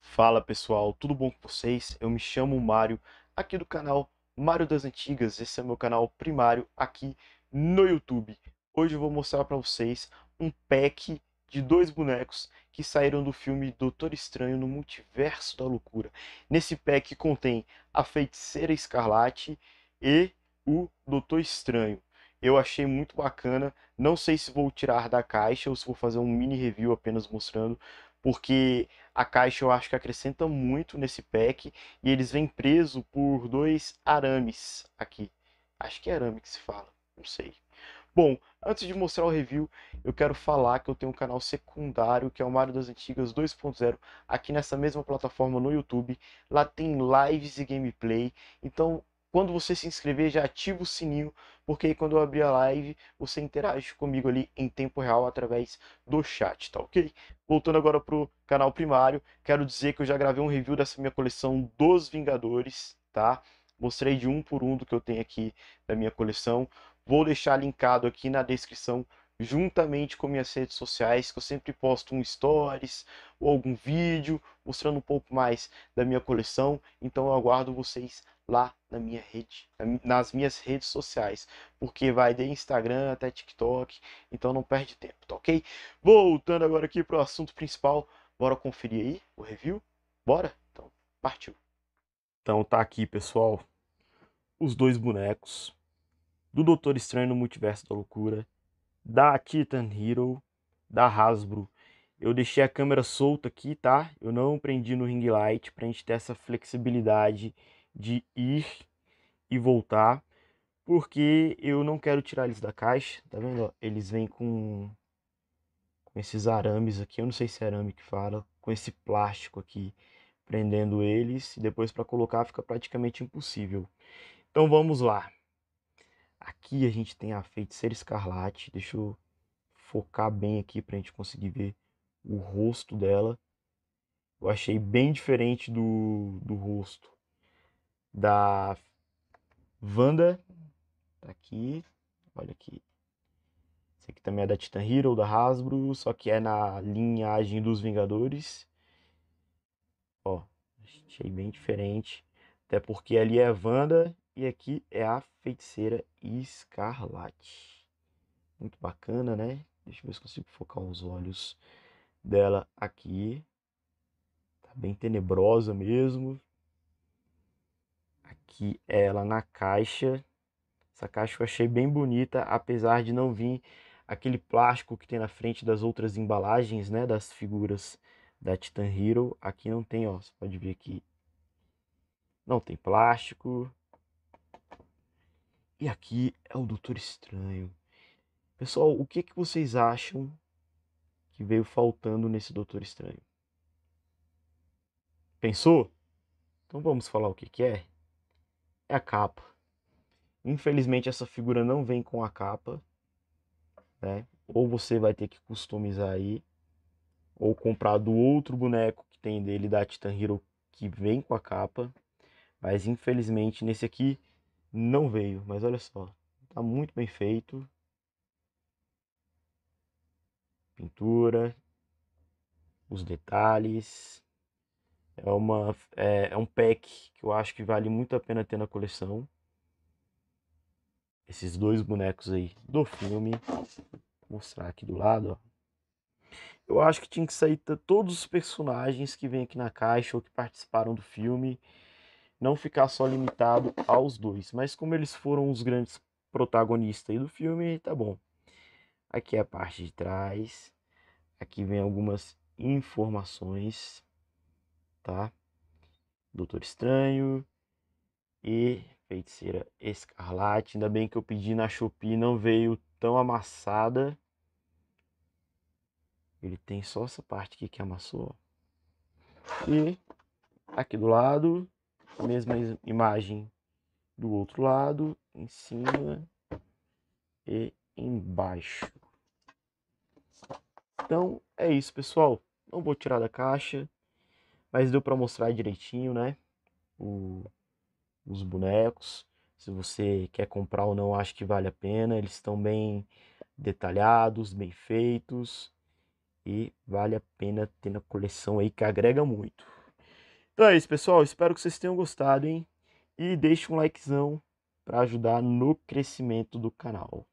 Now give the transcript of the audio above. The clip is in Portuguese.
Fala pessoal, tudo bom com vocês? Eu me chamo Mário, aqui do canal Mário das Antigas. Esse é meu canal primário aqui no YouTube. Hoje eu vou mostrar para vocês um pack de dois bonecos que saíram do filme Doutor Estranho no Multiverso da Loucura. Nesse pack contém a Feiticeira Escarlate e o Doutor Estranho. Eu achei muito bacana. Não sei se vou tirar da caixa ou se vou fazer um mini review apenas mostrando, porque a caixa eu acho que acrescenta muito nesse pack e eles vêm preso por dois arames aqui. Acho que é arame que se fala, não sei. Bom, antes de mostrar o review, eu quero falar que eu tenho um canal secundário que é o Mario das Antigas 2.0 aqui nessa mesma plataforma no YouTube. Lá tem lives e gameplay. Então quando você se inscrever, já ativa o sininho, porque aí quando eu abrir a live, você interage comigo ali em tempo real através do chat, tá ok? Voltando agora pro canal primário, quero dizer que eu já gravei um review dessa minha coleção dos Vingadores, tá? Mostrei de um por um do que eu tenho aqui da minha coleção. Vou deixar linkado aqui na descrição juntamente com minhas redes sociais, que eu sempre posto um stories ou algum vídeo mostrando um pouco mais da minha coleção. Então eu aguardo vocês lá na minha rede, nas minhas redes sociais, porque vai de Instagram até TikTok, então não perde tempo, tá ok? Voltando agora aqui para o assunto principal, bora conferir aí o review? Bora? Então, partiu! Então tá aqui, pessoal, os dois bonecos do Doutor Estranho no Multiverso da Loucura da Titan Hero, da Hasbro. Eu deixei a câmera solta aqui, tá? Eu não prendi no ring light para a gente ter essa flexibilidade de ir e voltar, porque eu não quero tirar eles da caixa, tá vendo? Eles vêm com, com esses arames aqui, eu não sei se é arame que fala, com esse plástico aqui prendendo eles e depois para colocar fica praticamente impossível. Então vamos lá. Aqui a gente tem a feiticeira escarlate. Deixa eu focar bem aqui para a gente conseguir ver o rosto dela. Eu achei bem diferente do, do rosto da Wanda. Tá aqui. Olha aqui. Esse aqui também é da Titan Hero, da Hasbro, só que é na linhagem dos Vingadores. Ó, achei bem diferente. Até porque ali é Wanda e aqui é a feiticeira escarlate. Muito bacana, né? Deixa eu ver se consigo focar os olhos dela aqui. Tá bem tenebrosa mesmo. Aqui é ela na caixa. Essa caixa eu achei bem bonita, apesar de não vir aquele plástico que tem na frente das outras embalagens, né, das figuras da Titan Hero. Aqui não tem, ó, você pode ver aqui. Não tem plástico, e aqui é o Doutor Estranho. Pessoal, o que, que vocês acham que veio faltando nesse Doutor Estranho? Pensou? Então vamos falar o que, que é? É a capa. Infelizmente essa figura não vem com a capa, né? Ou você vai ter que customizar aí, ou comprar do outro boneco que tem dele da Titan Hero que vem com a capa. Mas infelizmente nesse aqui não veio, mas olha só, tá muito bem feito. Pintura, os detalhes. É, uma, é, é um pack que eu acho que vale muito a pena ter na coleção. Esses dois bonecos aí do filme. Vou mostrar aqui do lado, ó. Eu acho que tinha que sair todos os personagens que vem aqui na caixa ou que participaram do filme não ficar só limitado aos dois. Mas como eles foram os grandes protagonistas do filme, tá bom. Aqui é a parte de trás. Aqui vem algumas informações, tá? Doutor Estranho e Feiticeira Escarlate. Ainda bem que eu pedi na Shopee, não veio tão amassada. Ele tem só essa parte aqui que amassou. E aqui do lado, a mesma imagem do outro lado, em cima e embaixo. Então é isso, pessoal. Não vou tirar da caixa, mas deu para mostrar direitinho, né? O, os bonecos. Se você quer comprar ou não, acho que vale a pena. Eles estão bem detalhados, bem feitos e vale a pena ter na coleção aí que agrega muito. Então é isso, pessoal. Espero que vocês tenham gostado, hein? E deixe um likezão para ajudar no crescimento do canal.